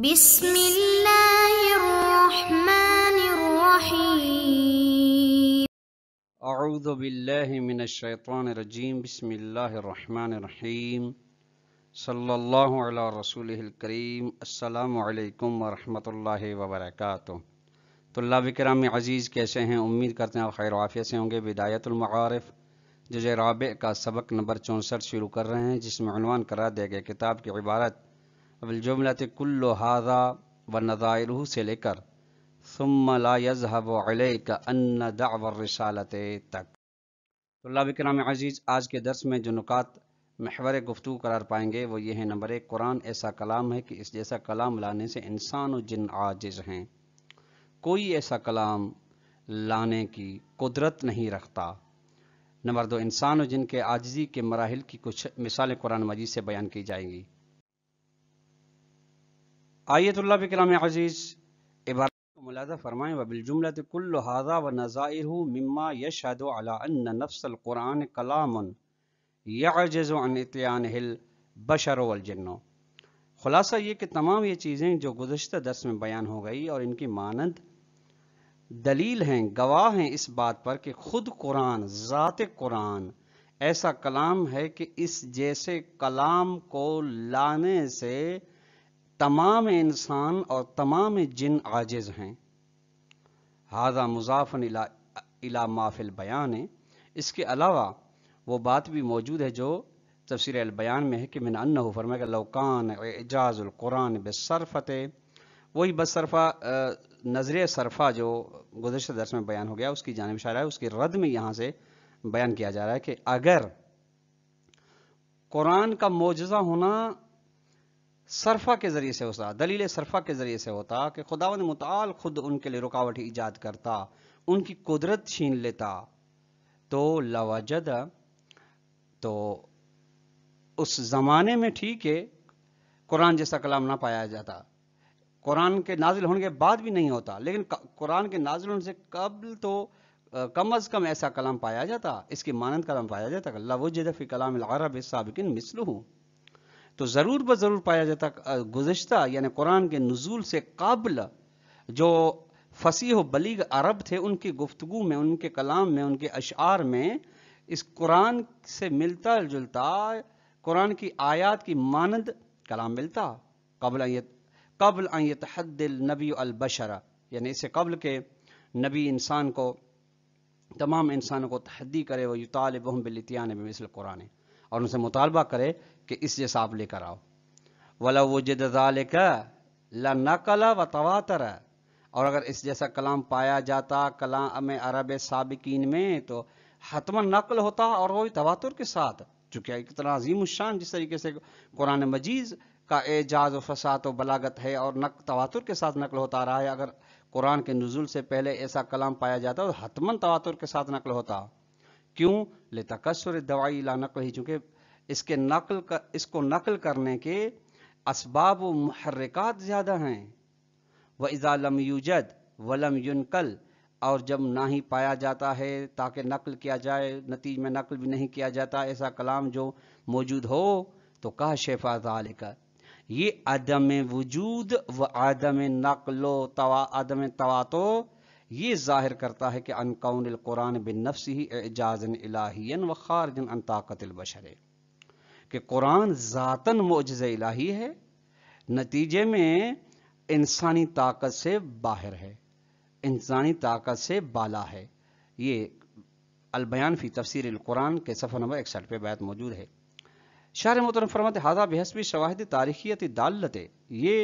بسم الله الرحمن الرحيم أعوذ بالله من الشيطان الرجيم بسم الله الرحمن الرحيم صلى الله على رسوله الكريم السلام عليكم ورحمة الله وبركاته طلاب कराम अज़ीज़ कैसे हैं उम्मीद करते हैं आप खैर वाफ़िया से होंगे विदायतुलमआरफ़ जज राब का सबक नंबर चौंसठ शुरू कर रहे हैं जिसमें अनवान करार दिया गया किताब की इबारत जुमलत कुल्ल हाजा व नज़ायरू से लेकर रिसालत तक तो अजीज़ आज के दर्स में जो नुकात महवर गुफ्तु करार पाएंगे वो ये हैं नंबर एक कुरान ऐसा कलाम है कि इस जैसा कलाम लाने से इंसान और जिन आजिज हैं कोई ऐसा कलाम लाने की कुदरत नहीं रखता नंबर दो इंसान और जिन के आजजी के मराहल की कुछ मिसालें कुरान मजीद से बयान की जाएंगी आयतुल्ला कराम अजीज़ इबारत फरमाए फरमाएँ वबिलजुमलत कुल हाजा व नज़ायर मिम्मा यशद अला नफ्सल कुरान कलाम अन याजान हिल बशर वलजन्नो ख़ुलासा ये कि तमाम ये चीज़ें जो गुज्त दस में बयान हो गई और इनकी मानंद दलील हैं गवाह हैं इस बात पर कि खुद कुरान ज़ात कुरान ऐसा कलाम है कि इस जैसे कलाम को लाने से तमाम इंसान और तमाम जिन आजिज़ हैं हाजा मुजाफन इला, इला माफिल बयान है इसके अलावा वो बात भी मौजूद है जो तफसर अलबयान में है कि मिन अन्न फरमाया लौकान एजाज़ुल्कुरान बसरफ़त वही बसरफ़ा नज़र सरफ़ा जो गुजशत दरस में बयान हो गया उसकी जानब शारा है उसके रद में यहाँ से बयान किया जा रहा है कि अगर कुरान का मोजा होना सरफा के ज़रिए से होता दलील सरफा के ज़रिए से होता कि खुदावन मताल खुद उनके लिए रुकावट ईजाद करता उनकी कुदरत छीन लेता तो लवाजद तो उस ज़माने में ठीक है कुरान जैसा कलाम ना पाया जाता कुरान के नाजिल होने के बाद भी नहीं होता लेकिन कुरान के नाजिल होने से कबल तो कम अज़ कम ऐसा कलाम पाया जाता इसकी मानंद कलाम पाया जाता लवजद फ़ी कलाम अरब साबिकिन मिसल हूँ तो ज़रूर ब ज़रूर पाया जाता गुजश्ता यानी कुरान के नज़ूल से काबल जो फसीह बलीग अरब थे उनकी गुफ्तु में उनके कलाम में उनके अशार में इस कुरान से मिलता जुलता कुरान की आयात की मानद कलाम मिलता कबल कबल तहदिल नबी अलबशरा यानी इससे कबल के नबी इंसान को तमाम इंसानों को तहदी करे वो युतालब बिलतियान में मिसल कुरान और उनसे मुतालबा करे कि इस जैसा आप लेकर आओ वाला वो जदाल का नकला व तवातर और अगर इस जैसा कलाम पाया जाता कलाम अरब सबकिन में तो हतमा नकल होता और वो भी तवातुर के साथ चूंकि इतना अजीम शान जिस तरीके से कुरान मजीज का एजाज व फसात बलागत है और नक तवातुर के साथ नकल होता रहा है अगर कुरान के नज़ुल से पहले ऐसा कलाम पाया जाता तो हतमन तवातुर के साथ नकल होता क्यों ले तकसर दवाई ला नकल ही चूंकि इसके नकल का इसको नकल करने के इसबाब महर्रिक ज़्यादा हैं व इज़ालम यूजद वलम युनकल और जब ना ही पाया जाता है ताकि नकल किया जाए नतीज में नकल भी नहीं किया जाता ऐसा कलाम जो मौजूद हो तो कहा शेफा का ये आदम वजूद व आदम नकलो तवा आदम तवा तो ये जाहिर करता है कि अनकौन कुरान बिन नफ्स ही एजाजन इलाहीन व खारजन अन ताकतलबशर है कि कुरान जतान मोजज इलाही है नतीजे में इंसानी ताकत से बाहर है इंसानी ताकत से बाला है ये अलबयान फ़ी तफसर कुरान के सफ़र नंबर इकसठ पे बैत मौजूद है शाह मोहतरम फरमत हाजा बेहसबी शवाहद तारीखियत दालत ये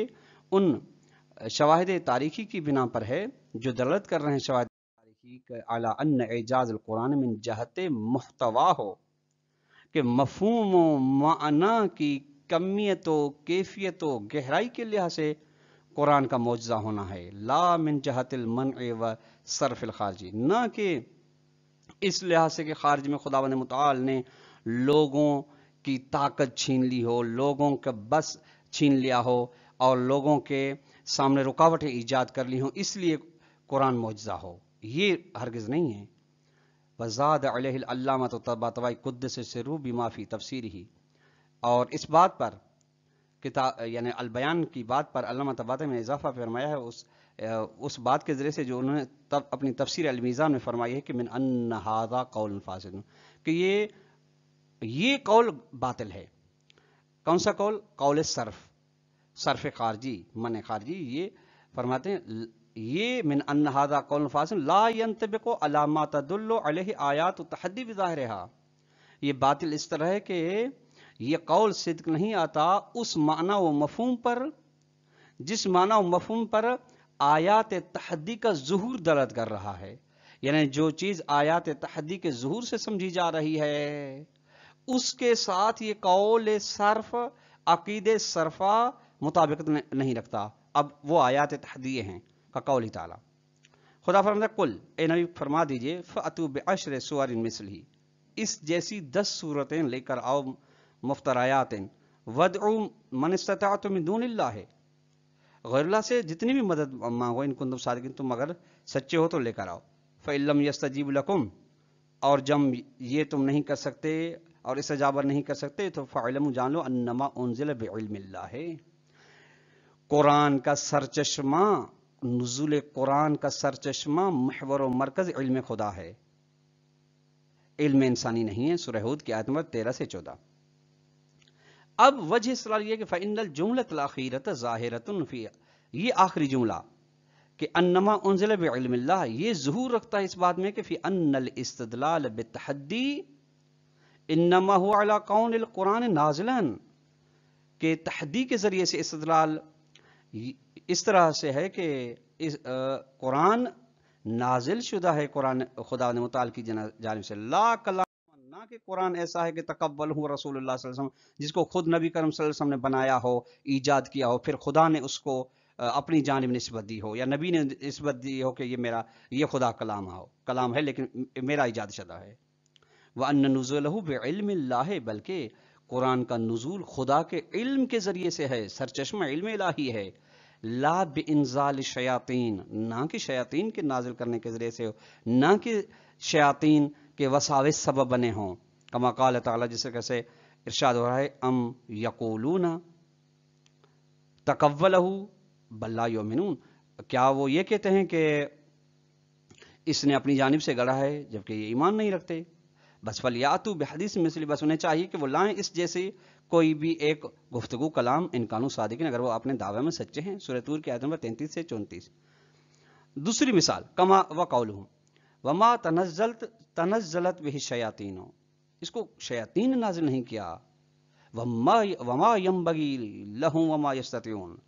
उन शवाहद तारीखी की बिना पर है जो दलत कर रहे हैं शवाहद तारीखी अला एजाज कुरान में जहत महतवा हो कि मफहम माना की कमियत व कैफियत व गहराई के लिहाज से कुरान का मुआवजा होना है ला मिन जहतिल मन व सरफिल खारजी न कि इस लिहाज से कि खारज में खुदा मुताल ने लोगों की ताकत छीन ली हो लोगों का बस छीन लिया हो और लोगों के सामने रुकावटें ईजाद कर ली हों इसलिए कुरान मुआजा हो ये हरगज़ नहीं है वजाद अल्लामा तो तबा तबाई कुद से सरू भी माफ़ी तफसर ही और इस बात पर किताब यानी अलबयान की बात पर अल्लाह तबात में इजाफा फरमाया है उस उस बात के ज़रिए से जो उन्होंने तब अपनी तफसर अलमीज़ान में फरमाई है कि मैंने अन हाजा कौल फासिद कि ये ये कौल बातिल है कौन सा कौल कौल सरफ सरफ खारजी मन खारजी ये फरमाते हैं ये मिन अनहादा कौल फासन ला यंतबिको अलामा तदुल्लो अलह आयात तहदी रहा ये बातिल इस तरह है कि ये कौल सिद्क नहीं आता उस माना व मफहम पर जिस माना व मफहम पर आयात तहदी का जहूर दलत कर रहा है यानी जो चीज़ आयात तहदी के जहूर से समझी जा रही है उसके साथ ये कौल सरफ अकीद सरफा मुताबिकत नहीं रखता अब वो आयात तहदिये हैं ककौली ताला खुदा फरम कुल ए नबी फरमा दीजिए फ़तूब अशर सुअर ही इस जैसी दस सूरतें लेकर आओ मुफ्तरायात वद मनस्ता तुम दून है गैरला से जितनी भी मदद मांगो इन कुंदम सादकिन तुम अगर सच्चे हो तो लेकर आओ फ़िल्म यस्तजीब लकुम और जम ये तुम नहीं कर सकते और इस अजाबर नहीं कर सकते तो फ़ालम जान लो अन्नमा उनजिल बिल्ला है कुरान का सरचश्मा नजूल कुरान का सरचश्मा महवर मरकज इल्म खुदा है इल्म इंसानी नहीं है सुरहूद की आयत तेरह से चौदह अब वजह सलाह यह कि फ़ैनल जुमलत आखिरत ज़ाहिरतफ़ी ये आखिरी जुमला कि अनमा उनजिल बिल्ला ये जहूर रखता है इस बात में कि फ़ी अनल इस्तलाल बेतहदी इन्नमा हुआ कौन कुरान नाजलन के तहदी के ज़रिए से इस्तलाल इस तरह से है कि इस कुरान नाजिल शुदा है कुरान खुदा ने मुताल की जानब से ला कला ना कि कुरान ऐसा है कि तकबल हूँ रसूल जिसको खुद नबी करम वसल्लम ने बनाया हो ईजाद किया हो फिर खुदा ने उसको अपनी जानब नस्बत दी हो या नबी ने नस्बत दी हो कि ये मेरा ये खुदा कलाम हो कलाम है लेकिन मेरा ईजाद शुदा है वह अन नज़ुलहू बल्कि कुरान का नजूल खुदा के इल्म के ज़रिए से है सरचश्मा इल्म इलाही है ला इंजाल शयातीन ना कि शयातीन के नाजिल करने के ज़रिए से हो ना कि शयातीन के वसाविस सबब बने हों कमाकाल तला जिसे कैसे इर्शाद हो रहा है अम यकोलूना तकवलहू बल्ला योमिनून क्या वो ये कहते हैं कि इसने अपनी जानब से गढ़ा है जबकि ये ईमान नहीं रखते बस वलियातु बेहदीस मिसली बस उन्हें चाहिए कि वो लाएं इस जैसी कोई भी एक गुफ्तगु कलाम इनकानू सादिकिन अगर वो अपने दावे में सच्चे हैं सुरतूर के आयत नंबर तैंतीस से चौंतीस दूसरी मिसाल कमा व कौल वमा तनजलत तनजलत वही शयातीन इसको शयातीन नाजिल नहीं किया वमा वमा यम बगी लहू वमा यस्तून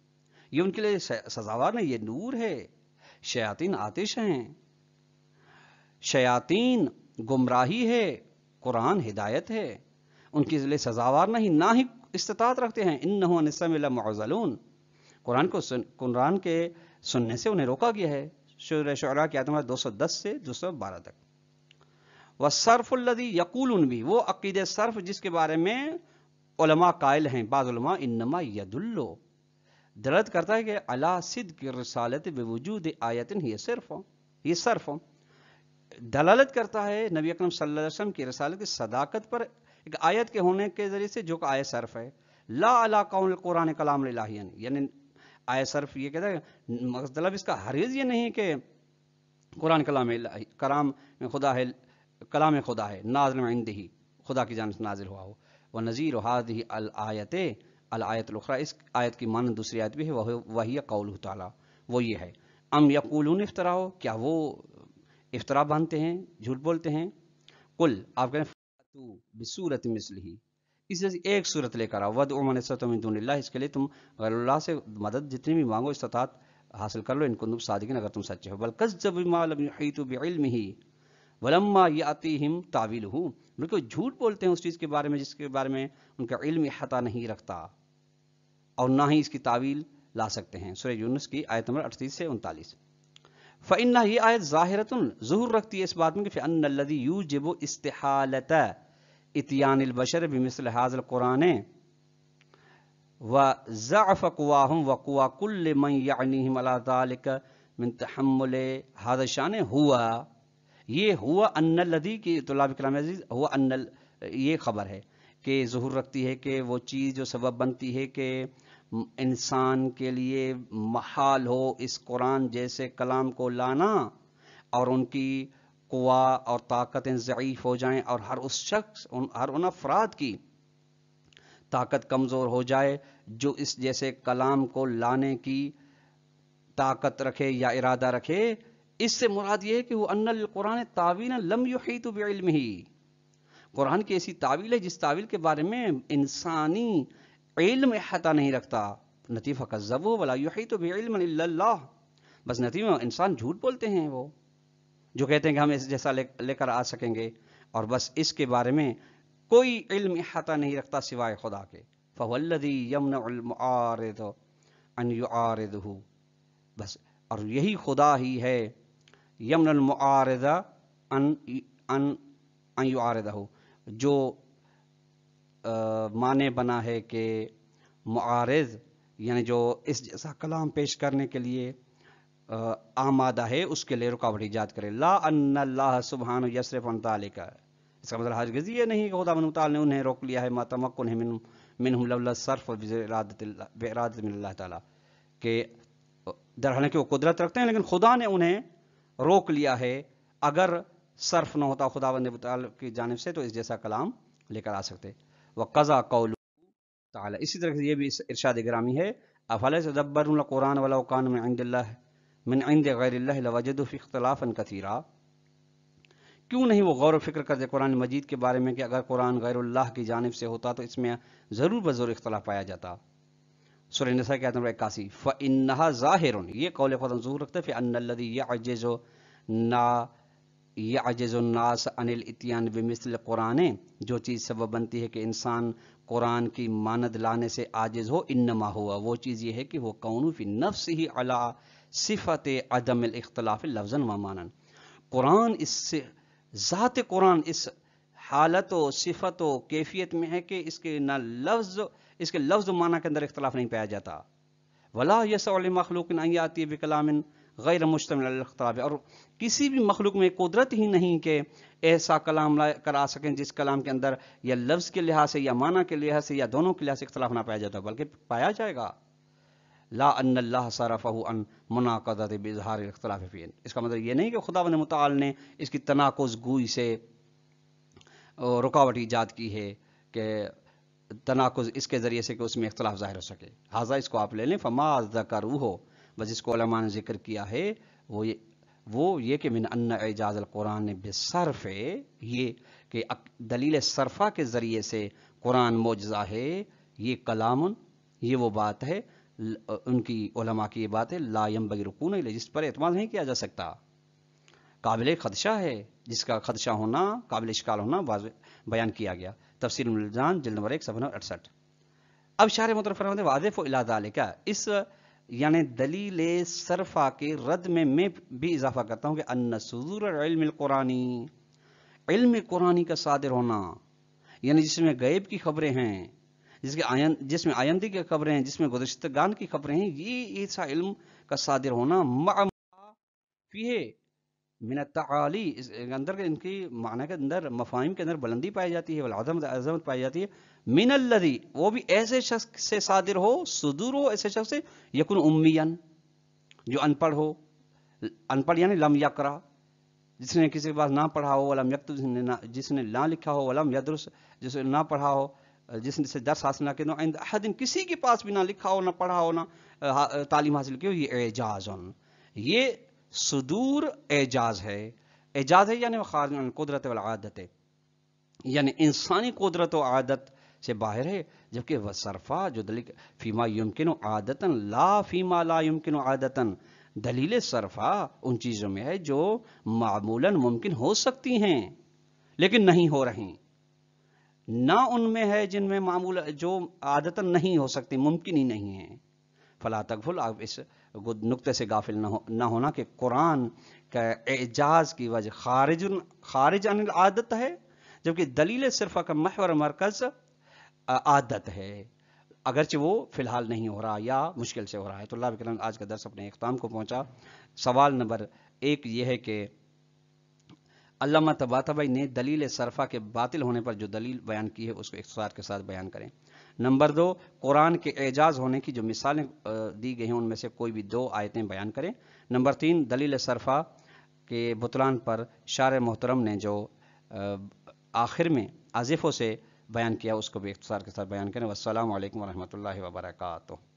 ये उनके लिए सजावार नहीं ये नूर है शयातीन आतिश हैं शयातीन गुमराही है कुरान हिदायत है उनके लिए सजावार नहीं ना ही इस्तात रखते हैं इन नजलून कुरान को सुन कुरान के सुनने से उन्हें रोका गया है शुर शुरा की आदमा दो सौ दस से दो सौ बारह तक व सर्फुल्लदी यकूल उन भी वो अकीद सर्फ जिसके बारे में उलमा कायल हैं बाज़ुलमा इनमा यदुल्लो दलत करता है कि अला सिद की रसालत बेवजूद आयतन ही सिर्फ ये हो दलालत करता है नबी अकरम सल्लल्लाहु अलैहि वसल्लम की रसालत की सदाकत पर एक आयत के होने के ज़रिए से जो का आय सर्फ है ला अला कौन कुरान कलाम लाहियन यानी आय सर्फ ये कहता है मतलब इसका हरगिज़ ये नहीं कि कुरान कलाम कलाम खुदा है कलाम खुदा है नाजल में ही खुदा की जान से नाजिल हुआ हो व नज़ीर हाद ही अल आयत अल आयत लखरा इस आयत की मान दूसरी आयत भी है वही कौल तला वो ये है अम यकूलून इफ्तरा हो क्या वो इफ्तरा बांधते हैं झूठ बोलते हैं कुल आप कहें तू बसूरत मिसली इस एक सूरत लेकर आओ वद उमन सतमिन इसके लिए तुम गैरुल्लाह से मदद जितनी भी मांगो इस्तात हासिल कर लो इनको नुब सादगी अगर तुम सच्चे हो बलकस जब तो इमालम ही वलम्मा याति हिम तावील हूँ बल्कि झूठ बोलते हैं उस चीज़ के बारे में जिसके बारे में उनका इल्म हता नहीं रखता और ना ही इसकी तावील ला सकते हैं सुरह यूनुस की आयत नंबर अड़तीस से उनतालीस फ़िन्ना ये आयत ज़ाहिरतन जहूर रखती है इस बात में कि लदी यू जब इस्तेहालत इतियानबशर बमिसल हाजल कुरान व ज़ाफ़ कुआम व कुआकुल्ल मैनिम तक मिन तहमल शान हुआ ये हुआ अन लदी की तलाब कलाम अजीज़ हुआ अन ये खबर है कि जहूर रखती है कि वो चीज़ जो सबब बनती है कि इंसान के लिए महाल हो इस कुरान जैसे कलाम को लाना और उनकी कुआ और ताकतें ज़यीफ़ हो जाएं और हर उस शख्स उन हर उन अफराद की ताकत कमज़ोर हो जाए जो इस जैसे कलाम को लाने की ताकत रखे या इरादा रखे इससे मुराद ये है कि वो अन्नल कुरान तावीन लम युही तो बेलम ही कुरान की ऐसी तावील है जिस तावील के बारे में इंसानी इल्म अहता नहीं रखता नतीफ़ा का जबो वाला यही तो बेल्म बस नतीफ़ा इंसान झूठ बोलते हैं वो जो कहते हैं कि हम इस जैसा लेकर ले आ सकेंगे और बस इसके बारे में कोई इल्म अहाता नहीं रखता सिवाय खुदा के फ़वल्लदी यमन अनयुआरद बस और यही खुदा ही है यमन अन अन अनयुआरद जो माने बना है कि मुआरज यानी जो इस जैसा कलाम पेश करने के लिए आमादा है उसके लिए रुकावट ईजाद करे ला सुबहान यसरफ का इसका मतलब हाजगज ये नहीं कि खुदा मनताल ने उन्हें रोक लिया है मातमक उन्हें मिन मिन सर्फ के दर हालांकि वो कुदरत रखते हैं लेकिन खुदा ने उन्हें रोक लिया है अगर सर्फ न होता खुदा बंद की जानब से तो इस जैसा कलाम लेकर आ सकते वक़ा कौल ताला इसी तरह से ये भी इरशाद ग्रामी है अफल तदब्बरक़ुरान वलाकान में आइंद मिन आइंद गैरजदफ़ी अख्तलाफ़न कथीरा क्यों नहीं वो गौर फिक्र करते कुरान मजीद के बारे में कि अगर कुरान गैर की जानब से होता तो इसमें ज़रूर बज़रूर इख्तलाफ पाया जाता सुरसा के आतम इक्यासी फ़ इन्हा ज़ाहिर ये कौल खुदा जहूर रखते फ़िर अनदी या अजो ना याजनास अनिल इतियान विमिसल कुरान जो चीज़ सब बनती है कि इंसान कुरान की मानद लाने से आजिज़ हो इनमा हुआ वो चीज़ ये है कि वह कौनफ़ी नफ्स ही अला सिफत अदम अख्तलाफ लफजन व मानन कुरान इससे ज़ात कुरान इस हालत व सिफत व कैफियत में है कि इसके ना लफ्ज़ इसके लफ्ज़ माना के अंदर इख्तलाफ नहीं पाया जाता वला मखलूक नहीं आती है बिकलामिन गैर मुश्तमिलख्ताब और किसी भी मखलूक में कुदरत ही नहीं के ऐसा कलाम करा सकें जिस कलाम के अंदर या लफ्ज़ के लिहाज से या माना के लिहाज से या दोनों के लिहाज से इख्तलाफ ना पाया जाता बल्कि पाया जाएगा ला अल्लाह सरफ़ू अन मुनाकदत बजहार इख्तलाफिन इसका मतलब ये नहीं कि खुदा मताल ने इसकी तनाकुज गुई से रुकावट ईजाद की है कि तनाकुज इसके ज़रिए से कि उसमें इख्तलाफ ज़ाहिर हो सके हाजा इसको आप ले लें फमा जकर हो बस जिसको अलमा ने जिक्र किया है वो ये वो ये कि मिन अन एजाज़ल कुरान बेसरफ़ है ये कि दलील सरफ़ा के ज़रिए से कुरान मोजा है ये कलाम ये वो बात है उनकी उलमा की ये बात है लायम बगी रकून जिस पर अतमाद नहीं किया जा सकता काबिल खदशा है जिसका खदशा होना काबिल शिकाल होना बयान किया गया तफसर जल्द नंबर एक सफर अड़सठ अब शार मतलब वाजफ़ इलादाल का इस यानी दलील सरफा के रद में मैं भी इजाफा करता हूँ कि अनसूर इल्मी इल्म कुरानी का सादिर होना यानी जिसमें गैब की खबरें हैं जिसके आयन जिसमें आयंदी की खबरें हैं जिसमें गुजशतगान की खबरें हैं ये ऐसा इल्म का सादिर होना आली इस अंदर के इनकी माना के अंदर मफाहिम के अंदर बुलंदी पाई जाती है वलाजमत अजमत पाई जाती है मिनल्लदी वो भी ऐसे शख्स से सादिर हो सुदूर हो ऐसे शख्स से यकुन उम्मीन जो अनपढ़ हो अनपढ़ यानी लम यकरा जिसने किसी के पास ना पढ़ा हो वलम यकतु जिसने ना जिसने ना लिखा हो वलम यदरुस जिसने ना पढ़ा हो जिसने दर्स हासिल ना किया तो हर दिन किसी के पास भी ना लिखा हो ना पढ़ा हो ना तालीम हासिल की हो ये एजाज़ ये सुदूर एजाज है एजाज है यानी कुदरत वाल आदत है यानी इंसानी कुदरत आदत से बाहर है जबकि वह सरफा जो दलील फीमा युमकिन आदतन ला फीमा ला युमकिन आदतन दलील सरफा उन चीज़ों में है जो मामूलन मुमकिन हो सकती हैं लेकिन नहीं हो रही ना उनमें है जिनमें मामूल जो आदतन नहीं हो सकती मुमकिन ही नहीं है फला तकफुल आप इस नुकते से गाफिल ना हो ना होना कि कुरान का एजाज की वजह खारिज खारिज अनिल आदत है जबकि दलील सिर्फ़ का महवर मरकज़ आदत है अगरचे वो फ़िलहाल नहीं हो रहा या मुश्किल से हो रहा है तो अल्लाह करम आज का दर्श अपने अख्ताम को पहुंचा सवाल नंबर एक ये है कि अल्लामा तबाता भाई ने दलील सरफा के बातिल होने पर जो दलील बयान की है उसको इख्तार के साथ बयान करें नंबर दो कुरान के एजाज होने की जो मिसालें दी गई हैं उनमें से कोई भी दो आयतें बयान करें नंबर तीन दलील सरफा के बुतलान पर शार मोहतरम ने जो आखिर में आजिफ़ों से बयान किया उसको भी इख्तार के साथ बयान करें वालक वरहमल वर्का